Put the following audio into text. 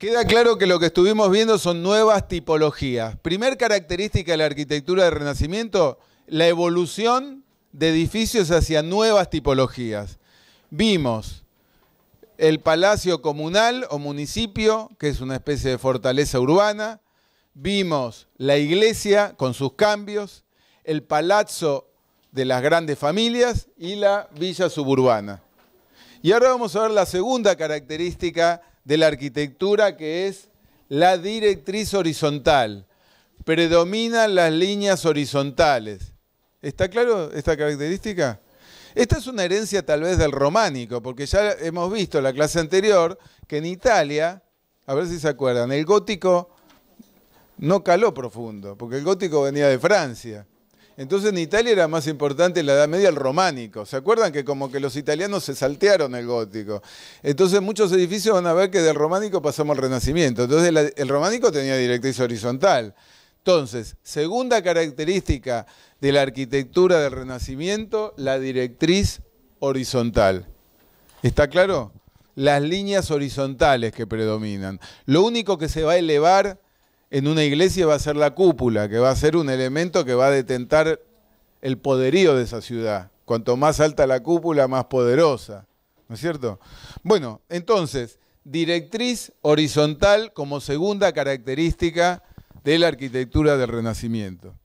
Queda claro que lo que estuvimos viendo son nuevas tipologías. Primer característica de la arquitectura del Renacimiento, la evolución de edificios hacia nuevas tipologías. Vimos el palacio comunal o municipio, que es una especie de fortaleza urbana. Vimos la iglesia con sus cambios, el palazzo de las grandes familias y la villa suburbana. Y ahora vamos a ver la segunda característica de la arquitectura que es la directriz horizontal. Predominan las líneas horizontales. ¿Está claro esta característica? Esta es una herencia tal vez del románico, porque ya hemos visto en la clase anterior que en Italia, a ver si se acuerdan, el gótico no caló profundo, porque el gótico venía de Francia. Entonces en Italia era más importante en la Edad Media el románico. ¿Se acuerdan que como que los italianos se saltearon el gótico? Entonces muchos edificios van a ver que del románico pasamos al renacimiento. Entonces el románico tenía directriz horizontal. Entonces, segunda característica de la arquitectura del renacimiento, la directriz horizontal. ¿Está claro? Las líneas horizontales que predominan. Lo único que se va a elevar en una iglesia va a ser la cúpula, que va a ser un elemento que va a detentar el poderío de esa ciudad. Cuanto más alta la cúpula, más poderosa. ¿No es cierto? Bueno, entonces, directriz horizontal como segunda característica de la arquitectura del Renacimiento.